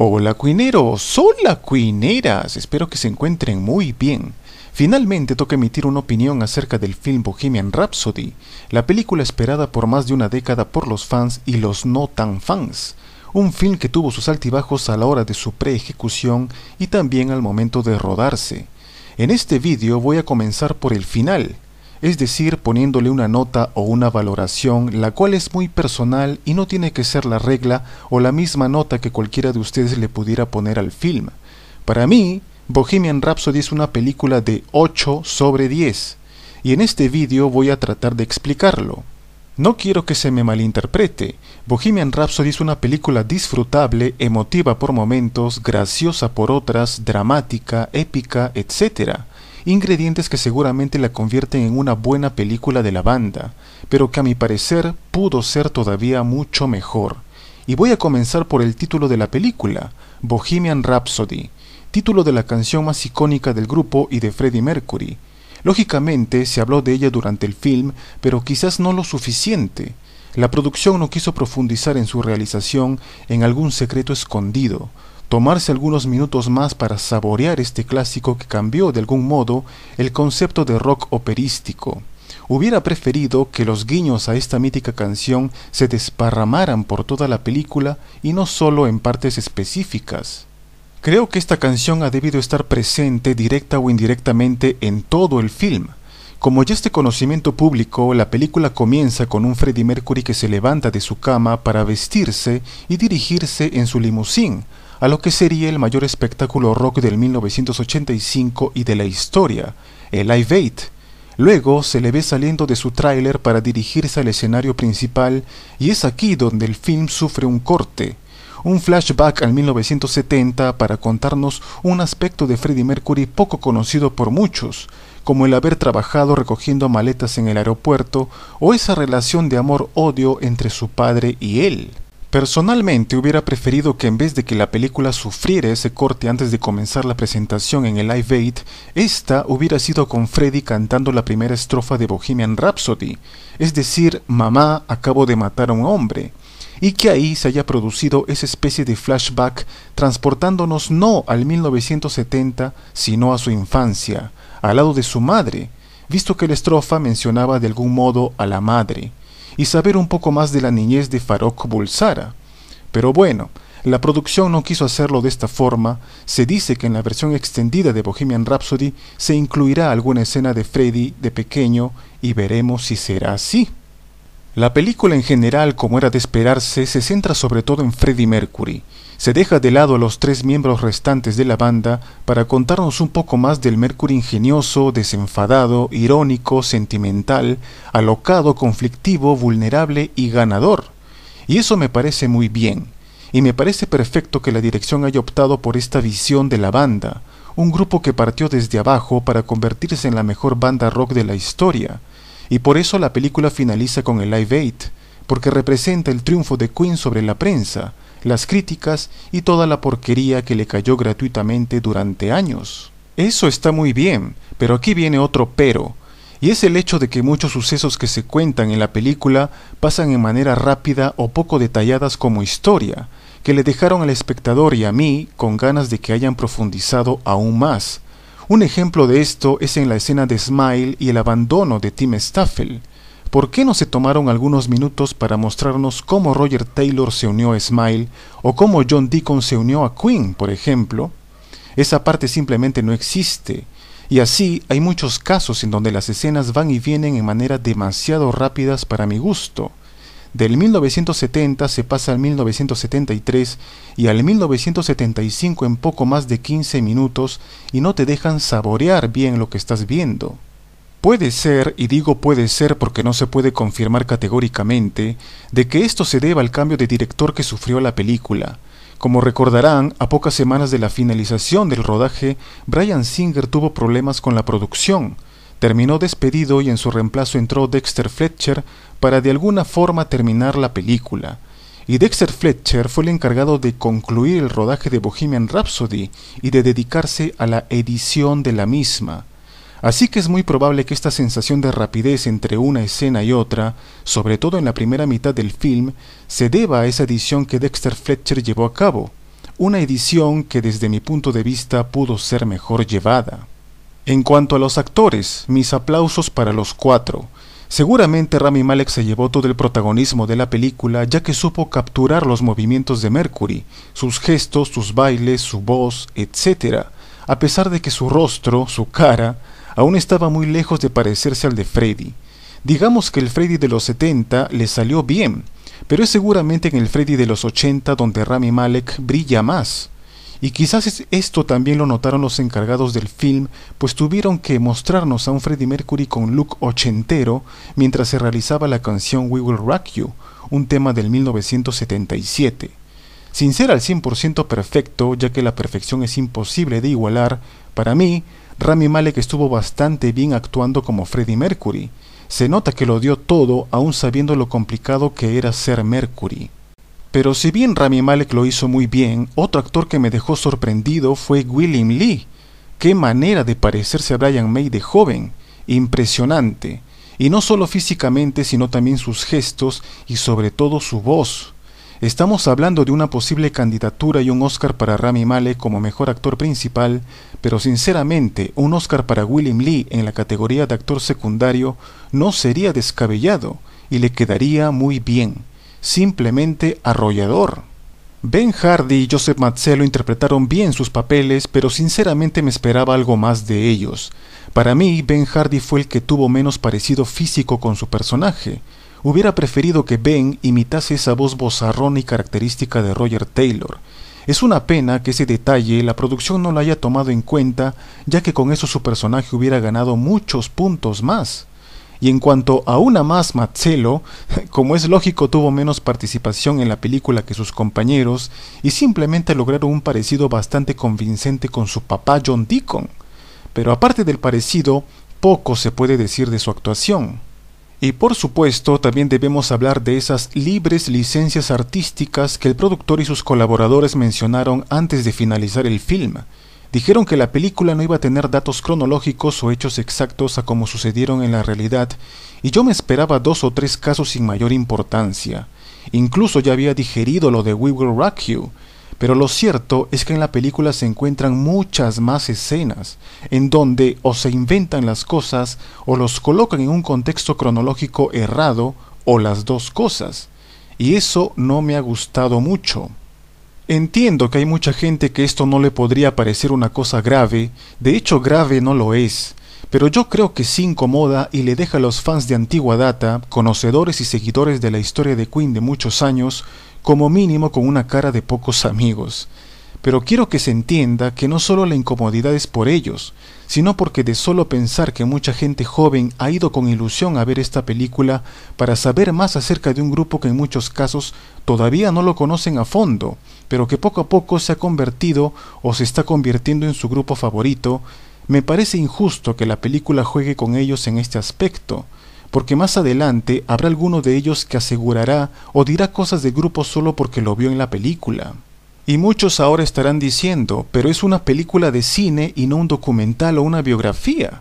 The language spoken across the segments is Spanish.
Hola cuineros, hola cuineras, espero que se encuentren muy bien. Finalmente toca emitir una opinión acerca del film Bohemian Rhapsody, la película esperada por más de una década por los fans y los no tan fans, un film que tuvo sus altibajos a la hora de su pre-ejecución y también al momento de rodarse. En este vídeo voy a comenzar por el final, es decir, poniéndole una nota o una valoración, la cual es muy personal y no tiene que ser la regla o la misma nota que cualquiera de ustedes le pudiera poner al film. Para mí, Bohemian Rhapsody es una película de 8 sobre 10, y en este vídeo voy a tratar de explicarlo. No quiero que se me malinterprete, Bohemian Rhapsody es una película disfrutable, emotiva por momentos, graciosa por otras, dramática, épica, etcétera ingredientes que seguramente la convierten en una buena película de la banda, pero que a mi parecer pudo ser todavía mucho mejor. Y voy a comenzar por el título de la película, Bohemian Rhapsody, título de la canción más icónica del grupo y de Freddie Mercury. Lógicamente se habló de ella durante el film, pero quizás no lo suficiente. La producción no quiso profundizar en su realización en algún secreto escondido, tomarse algunos minutos más para saborear este clásico que cambió de algún modo el concepto de rock operístico. Hubiera preferido que los guiños a esta mítica canción se desparramaran por toda la película y no solo en partes específicas. Creo que esta canción ha debido estar presente directa o indirectamente en todo el film. Como ya este conocimiento público, la película comienza con un Freddie Mercury que se levanta de su cama para vestirse y dirigirse en su limusín a lo que sería el mayor espectáculo rock del 1985 y de la historia, el Live 8. Luego se le ve saliendo de su tráiler para dirigirse al escenario principal y es aquí donde el film sufre un corte, un flashback al 1970 para contarnos un aspecto de Freddie Mercury poco conocido por muchos, como el haber trabajado recogiendo maletas en el aeropuerto o esa relación de amor-odio entre su padre y él. Personalmente hubiera preferido que en vez de que la película sufriera ese corte antes de comenzar la presentación en el Live Aid, esta hubiera sido con Freddy cantando la primera estrofa de Bohemian Rhapsody, es decir, Mamá, acabo de matar a un hombre, y que ahí se haya producido esa especie de flashback transportándonos no al 1970, sino a su infancia, al lado de su madre, visto que la estrofa mencionaba de algún modo a la madre y saber un poco más de la niñez de Farok Bulsara. Pero bueno, la producción no quiso hacerlo de esta forma, se dice que en la versión extendida de Bohemian Rhapsody se incluirá alguna escena de Freddy de pequeño y veremos si será así. La película en general, como era de esperarse, se centra sobre todo en Freddy Mercury, se deja de lado a los tres miembros restantes de la banda para contarnos un poco más del Mercury ingenioso, desenfadado, irónico, sentimental, alocado, conflictivo, vulnerable y ganador. Y eso me parece muy bien, y me parece perfecto que la dirección haya optado por esta visión de la banda, un grupo que partió desde abajo para convertirse en la mejor banda rock de la historia, y por eso la película finaliza con el Live Aid, porque representa el triunfo de Queen sobre la prensa, las críticas y toda la porquería que le cayó gratuitamente durante años. Eso está muy bien, pero aquí viene otro pero, y es el hecho de que muchos sucesos que se cuentan en la película pasan en manera rápida o poco detalladas como historia, que le dejaron al espectador y a mí con ganas de que hayan profundizado aún más. Un ejemplo de esto es en la escena de Smile y el abandono de Tim Staffel, ¿por qué no se tomaron algunos minutos para mostrarnos cómo Roger Taylor se unió a Smile o cómo John Deacon se unió a Queen, por ejemplo? Esa parte simplemente no existe. Y así hay muchos casos en donde las escenas van y vienen en manera demasiado rápidas para mi gusto. Del 1970 se pasa al 1973 y al 1975 en poco más de 15 minutos y no te dejan saborear bien lo que estás viendo. Puede ser, y digo puede ser porque no se puede confirmar categóricamente, de que esto se deba al cambio de director que sufrió la película. Como recordarán, a pocas semanas de la finalización del rodaje, Brian Singer tuvo problemas con la producción. Terminó despedido y en su reemplazo entró Dexter Fletcher para de alguna forma terminar la película. Y Dexter Fletcher fue el encargado de concluir el rodaje de Bohemian Rhapsody y de dedicarse a la edición de la misma. Así que es muy probable que esta sensación de rapidez entre una escena y otra, sobre todo en la primera mitad del film, se deba a esa edición que Dexter Fletcher llevó a cabo, una edición que desde mi punto de vista pudo ser mejor llevada. En cuanto a los actores, mis aplausos para los cuatro. Seguramente Rami Malek se llevó todo el protagonismo de la película ya que supo capturar los movimientos de Mercury, sus gestos, sus bailes, su voz, etc., a pesar de que su rostro, su cara, aún estaba muy lejos de parecerse al de Freddy. Digamos que el Freddy de los 70 le salió bien, pero es seguramente en el Freddy de los 80 donde Rami Malek brilla más. Y quizás esto también lo notaron los encargados del film, pues tuvieron que mostrarnos a un Freddy Mercury con look ochentero mientras se realizaba la canción We Will Rock You, un tema del 1977. Sin ser al 100% perfecto, ya que la perfección es imposible de igualar, para mí, Rami Malek estuvo bastante bien actuando como Freddie Mercury. Se nota que lo dio todo aún sabiendo lo complicado que era ser Mercury. Pero si bien Rami Malek lo hizo muy bien, otro actor que me dejó sorprendido fue William Lee. Qué manera de parecerse a Brian May de joven. Impresionante. Y no solo físicamente, sino también sus gestos y sobre todo su voz. Estamos hablando de una posible candidatura y un Oscar para Rami Malek como mejor actor principal, pero sinceramente un Oscar para William Lee en la categoría de actor secundario no sería descabellado y le quedaría muy bien, simplemente arrollador. Ben Hardy y Joseph Mazzello interpretaron bien sus papeles, pero sinceramente me esperaba algo más de ellos. Para mí, Ben Hardy fue el que tuvo menos parecido físico con su personaje, Hubiera preferido que Ben imitase esa voz bozarrón y característica de Roger Taylor. Es una pena que ese detalle la producción no lo haya tomado en cuenta, ya que con eso su personaje hubiera ganado muchos puntos más. Y en cuanto a una más Mazzello, como es lógico tuvo menos participación en la película que sus compañeros y simplemente lograron un parecido bastante convincente con su papá John Deacon. Pero aparte del parecido, poco se puede decir de su actuación. Y por supuesto, también debemos hablar de esas libres licencias artísticas que el productor y sus colaboradores mencionaron antes de finalizar el film. Dijeron que la película no iba a tener datos cronológicos o hechos exactos a como sucedieron en la realidad, y yo me esperaba dos o tres casos sin mayor importancia. Incluso ya había digerido lo de We Will Rock You, pero lo cierto es que en la película se encuentran muchas más escenas, en donde o se inventan las cosas o los colocan en un contexto cronológico errado o las dos cosas. Y eso no me ha gustado mucho. Entiendo que hay mucha gente que esto no le podría parecer una cosa grave, de hecho grave no lo es, pero yo creo que sí incomoda y le deja a los fans de antigua data, conocedores y seguidores de la historia de Queen de muchos años, como mínimo con una cara de pocos amigos. Pero quiero que se entienda que no solo la incomodidad es por ellos, sino porque de solo pensar que mucha gente joven ha ido con ilusión a ver esta película para saber más acerca de un grupo que en muchos casos todavía no lo conocen a fondo, pero que poco a poco se ha convertido o se está convirtiendo en su grupo favorito, me parece injusto que la película juegue con ellos en este aspecto, porque más adelante habrá alguno de ellos que asegurará o dirá cosas de grupo solo porque lo vio en la película. Y muchos ahora estarán diciendo, pero es una película de cine y no un documental o una biografía.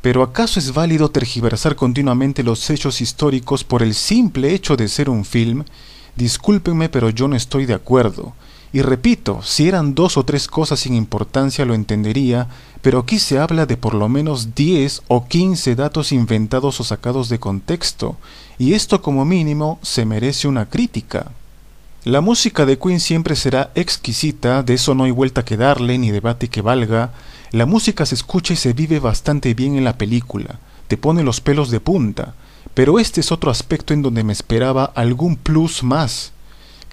Pero ¿acaso es válido tergiversar continuamente los hechos históricos por el simple hecho de ser un film? Discúlpenme, pero yo no estoy de acuerdo. Y repito, si eran dos o tres cosas sin importancia lo entendería, pero aquí se habla de por lo menos 10 o 15 datos inventados o sacados de contexto, y esto como mínimo se merece una crítica. La música de Queen siempre será exquisita, de eso no hay vuelta que darle ni debate que valga. La música se escucha y se vive bastante bien en la película, te pone los pelos de punta, pero este es otro aspecto en donde me esperaba algún plus más,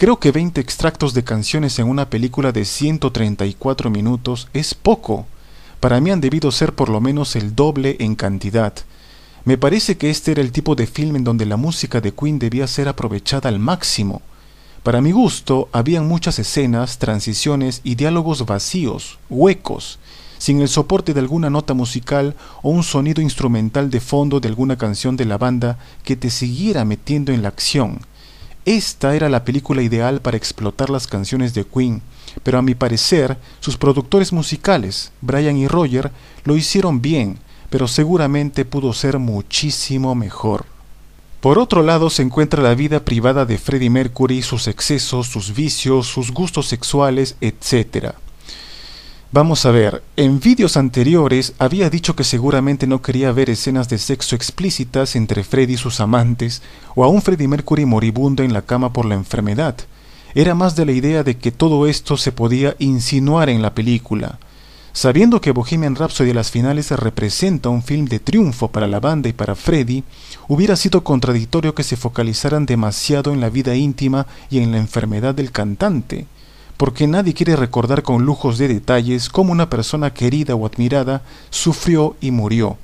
Creo que 20 extractos de canciones en una película de 134 minutos es poco. Para mí han debido ser por lo menos el doble en cantidad. Me parece que este era el tipo de film en donde la música de Queen debía ser aprovechada al máximo. Para mi gusto, habían muchas escenas, transiciones y diálogos vacíos, huecos, sin el soporte de alguna nota musical o un sonido instrumental de fondo de alguna canción de la banda que te siguiera metiendo en la acción. Esta era la película ideal para explotar las canciones de Queen, pero a mi parecer sus productores musicales, Brian y Roger, lo hicieron bien, pero seguramente pudo ser muchísimo mejor. Por otro lado se encuentra la vida privada de Freddie Mercury, sus excesos, sus vicios, sus gustos sexuales, etc. Vamos a ver, en vídeos anteriores había dicho que seguramente no quería ver escenas de sexo explícitas entre Freddy y sus amantes, o un Freddy Mercury moribundo en la cama por la enfermedad. Era más de la idea de que todo esto se podía insinuar en la película. Sabiendo que Bohemian Rhapsody a las finales representa un film de triunfo para la banda y para Freddy, hubiera sido contradictorio que se focalizaran demasiado en la vida íntima y en la enfermedad del cantante porque nadie quiere recordar con lujos de detalles cómo una persona querida o admirada sufrió y murió.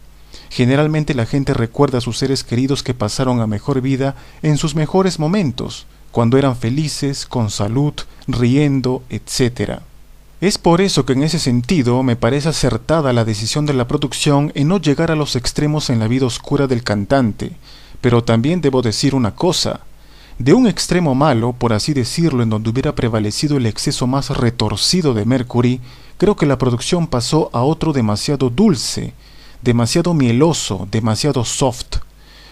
Generalmente la gente recuerda a sus seres queridos que pasaron a mejor vida en sus mejores momentos, cuando eran felices, con salud, riendo, etc. Es por eso que en ese sentido me parece acertada la decisión de la producción en no llegar a los extremos en la vida oscura del cantante, pero también debo decir una cosa, de un extremo malo, por así decirlo, en donde hubiera prevalecido el exceso más retorcido de Mercury, creo que la producción pasó a otro demasiado dulce, demasiado mieloso, demasiado soft.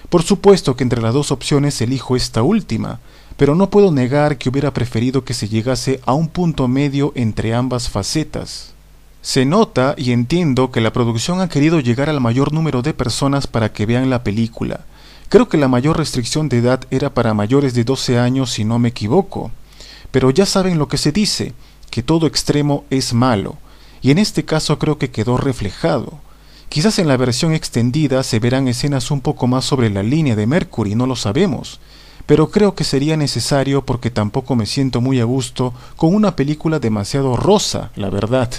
Por supuesto que entre las dos opciones elijo esta última, pero no puedo negar que hubiera preferido que se llegase a un punto medio entre ambas facetas. Se nota y entiendo que la producción ha querido llegar al mayor número de personas para que vean la película, Creo que la mayor restricción de edad era para mayores de 12 años si no me equivoco. Pero ya saben lo que se dice, que todo extremo es malo, y en este caso creo que quedó reflejado. Quizás en la versión extendida se verán escenas un poco más sobre la línea de Mercury, no lo sabemos, pero creo que sería necesario porque tampoco me siento muy a gusto con una película demasiado rosa, la verdad.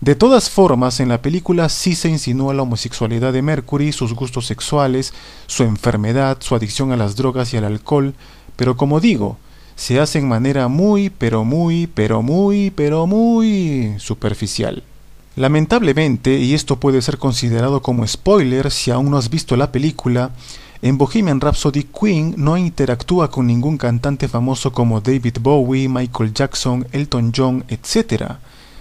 De todas formas, en la película sí se insinúa la homosexualidad de Mercury, sus gustos sexuales, su enfermedad, su adicción a las drogas y al alcohol, pero como digo, se hace en manera muy, pero muy, pero muy, pero muy superficial. Lamentablemente, y esto puede ser considerado como spoiler si aún no has visto la película, en Bohemian Rhapsody Queen no interactúa con ningún cantante famoso como David Bowie, Michael Jackson, Elton John, etc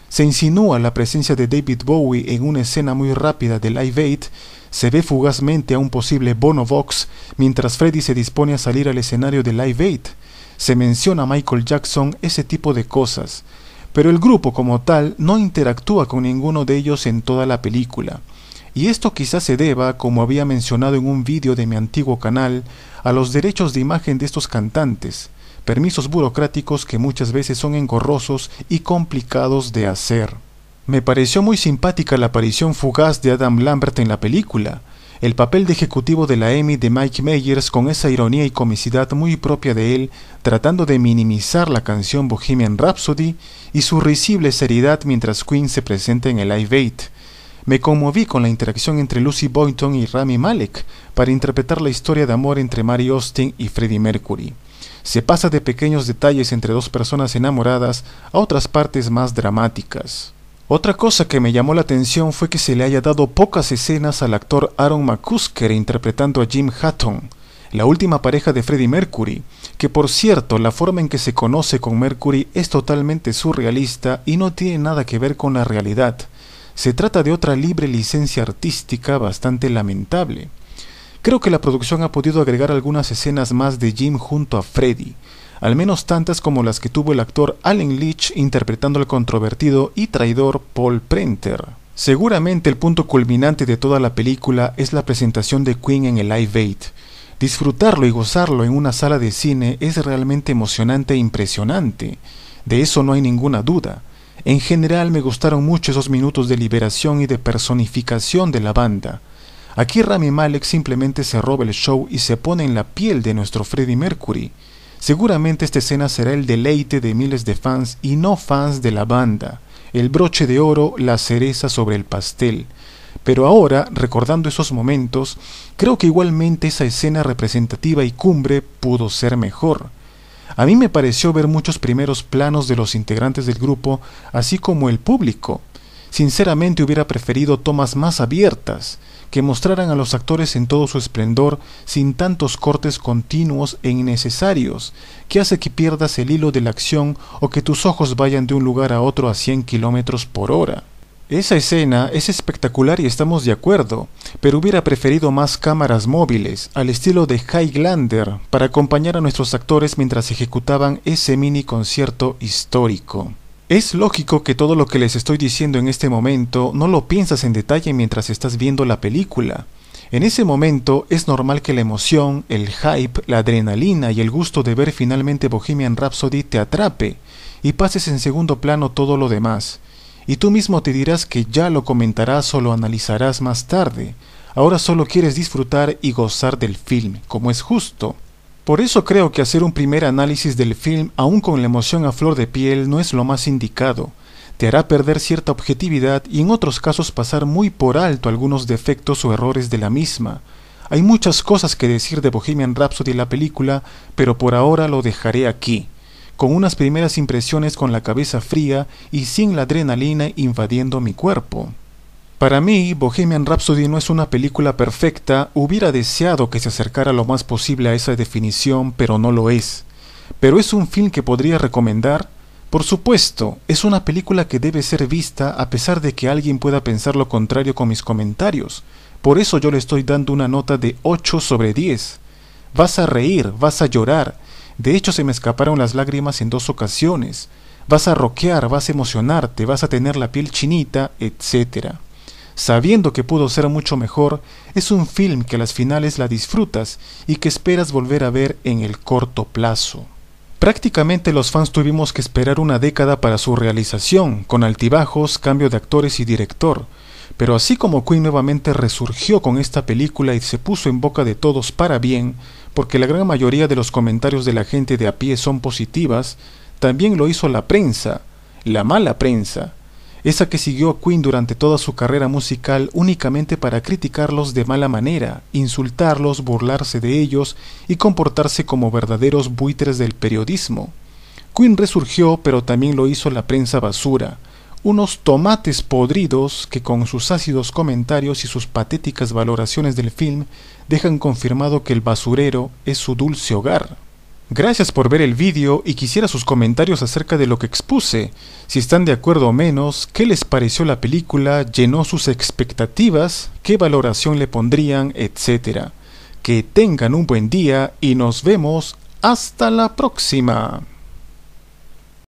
se insinúa la presencia de David Bowie en una escena muy rápida de Live Aid, se ve fugazmente a un posible Bono Vox mientras Freddy se dispone a salir al escenario de Live Aid. Se menciona a Michael Jackson, ese tipo de cosas, pero el grupo como tal no interactúa con ninguno de ellos en toda la película. Y esto quizás se deba, como había mencionado en un vídeo de mi antiguo canal, a los derechos de imagen de estos cantantes permisos burocráticos que muchas veces son engorrosos y complicados de hacer. Me pareció muy simpática la aparición fugaz de Adam Lambert en la película, el papel de ejecutivo de la Emmy de Mike Myers con esa ironía y comicidad muy propia de él, tratando de minimizar la canción Bohemian Rhapsody y su risible seriedad mientras Queen se presenta en el Live 8. Me conmoví con la interacción entre Lucy Boynton y Rami Malek para interpretar la historia de amor entre Mary Austin y Freddie Mercury. Se pasa de pequeños detalles entre dos personas enamoradas a otras partes más dramáticas. Otra cosa que me llamó la atención fue que se le haya dado pocas escenas al actor Aaron McCusker interpretando a Jim Hutton, la última pareja de Freddie Mercury, que por cierto la forma en que se conoce con Mercury es totalmente surrealista y no tiene nada que ver con la realidad. Se trata de otra libre licencia artística bastante lamentable. Creo que la producción ha podido agregar algunas escenas más de Jim junto a Freddy, al menos tantas como las que tuvo el actor Allen Leach interpretando al controvertido y traidor Paul Prenter. Seguramente el punto culminante de toda la película es la presentación de Queen en el Live Aid. Disfrutarlo y gozarlo en una sala de cine es realmente emocionante e impresionante, de eso no hay ninguna duda. En general me gustaron mucho esos minutos de liberación y de personificación de la banda. Aquí Rami Malek simplemente se roba el show y se pone en la piel de nuestro Freddie Mercury. Seguramente esta escena será el deleite de miles de fans y no fans de la banda, el broche de oro, la cereza sobre el pastel. Pero ahora, recordando esos momentos, creo que igualmente esa escena representativa y cumbre pudo ser mejor. A mí me pareció ver muchos primeros planos de los integrantes del grupo, así como el público. Sinceramente hubiera preferido tomas más abiertas, que mostraran a los actores en todo su esplendor, sin tantos cortes continuos e innecesarios, que hace que pierdas el hilo de la acción o que tus ojos vayan de un lugar a otro a 100 kilómetros por hora. Esa escena es espectacular y estamos de acuerdo, pero hubiera preferido más cámaras móviles, al estilo de Highlander, para acompañar a nuestros actores mientras ejecutaban ese mini concierto histórico. Es lógico que todo lo que les estoy diciendo en este momento no lo piensas en detalle mientras estás viendo la película. En ese momento es normal que la emoción, el hype, la adrenalina y el gusto de ver finalmente Bohemian Rhapsody te atrape y pases en segundo plano todo lo demás. Y tú mismo te dirás que ya lo comentarás o lo analizarás más tarde. Ahora solo quieres disfrutar y gozar del film, como es justo. Por eso creo que hacer un primer análisis del film aún con la emoción a flor de piel no es lo más indicado. Te hará perder cierta objetividad y en otros casos pasar muy por alto algunos defectos o errores de la misma. Hay muchas cosas que decir de Bohemian Rhapsody y la película, pero por ahora lo dejaré aquí, con unas primeras impresiones con la cabeza fría y sin la adrenalina invadiendo mi cuerpo. Para mí, Bohemian Rhapsody no es una película perfecta, hubiera deseado que se acercara lo más posible a esa definición, pero no lo es. Pero es un film que podría recomendar. Por supuesto, es una película que debe ser vista a pesar de que alguien pueda pensar lo contrario con mis comentarios. Por eso yo le estoy dando una nota de 8 sobre 10. Vas a reír, vas a llorar. De hecho, se me escaparon las lágrimas en dos ocasiones. Vas a roquear, vas a emocionarte, vas a tener la piel chinita, etcétera sabiendo que pudo ser mucho mejor, es un film que a las finales la disfrutas y que esperas volver a ver en el corto plazo. Prácticamente los fans tuvimos que esperar una década para su realización, con altibajos, cambio de actores y director, pero así como Queen nuevamente resurgió con esta película y se puso en boca de todos para bien, porque la gran mayoría de los comentarios de la gente de a pie son positivas, también lo hizo la prensa, la mala prensa, esa que siguió a Quinn durante toda su carrera musical únicamente para criticarlos de mala manera, insultarlos, burlarse de ellos y comportarse como verdaderos buitres del periodismo. Quinn resurgió, pero también lo hizo la prensa basura, unos tomates podridos que con sus ácidos comentarios y sus patéticas valoraciones del film dejan confirmado que el basurero es su dulce hogar. Gracias por ver el vídeo y quisiera sus comentarios acerca de lo que expuse, si están de acuerdo o menos, qué les pareció la película, llenó sus expectativas, qué valoración le pondrían, etc. Que tengan un buen día y nos vemos hasta la próxima.